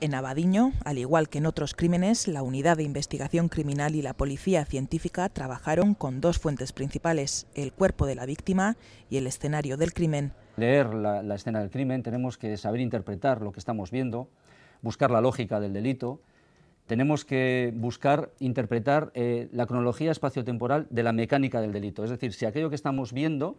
En Abadiño, al igual que en otros crímenes, la Unidad de Investigación Criminal y la Policía Científica trabajaron con dos fuentes principales, el cuerpo de la víctima y el escenario del crimen. Leer la, escena del crimen, tenemos que saber interpretar lo que estamos viendo, buscar la lógica del delito, tenemos que buscar interpretar eh, la cronología espaciotemporal de la mecánica del delito. Es decir, si aquello que estamos viendo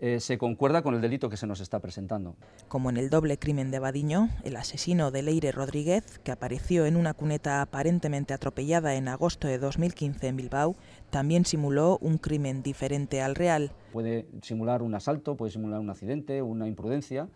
eh, se concuerda con el delito que se nos está presentando. Como en el doble crimen de Badiño, el asesino de Leire Rodríguez, que apareció en una cuneta aparentemente atropellada en agosto de 2015 en Bilbao, también simuló un crimen diferente al real. Puede simular un asalto, puede simular un accidente, una imprudencia,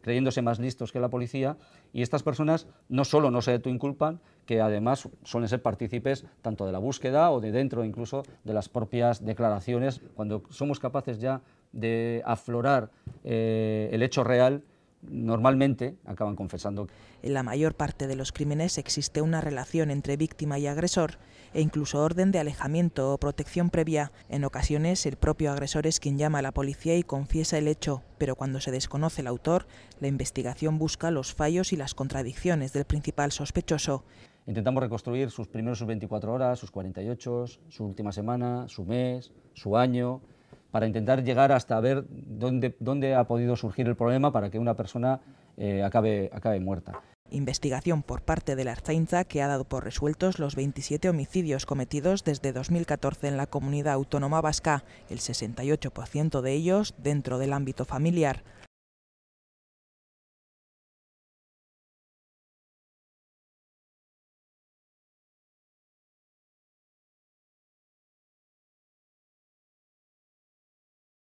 creyéndose más listos que la policía, y estas personas no solo no se inculpan, que además suelen ser partícipes tanto de la búsqueda o de dentro incluso de las propias declaraciones. Cuando somos capaces ya de aflorar eh, el hecho real, normalmente acaban confesando. En la mayor parte de los crímenes existe una relación entre víctima y agresor e incluso orden de alejamiento o protección previa. En ocasiones el propio agresor es quien llama a la policía y confiesa el hecho, pero cuando se desconoce el autor, la investigación busca los fallos y las contradicciones del principal sospechoso. Intentamos reconstruir sus primeros 24 horas, sus 48, su última semana, su mes, su año, para intentar llegar hasta ver dónde, dónde ha podido surgir el problema para que una persona eh, acabe, acabe muerta investigación por parte de la Arzainza que ha dado por resueltos los 27 homicidios cometidos desde 2014 en la comunidad autónoma vasca, el 68% de ellos dentro del ámbito familiar.